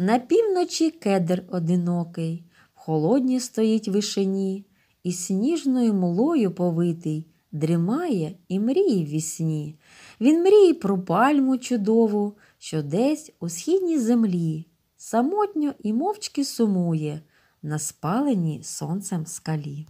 На півночі кедр одинокий, в холодні стоїть вишені, і сніжною мулою повитий, дрімає і мріє в вісні. Він мріє про пальму чудову, що десь у східній землі, самотньо і мовчки сумує на спаленій сонцем скалі.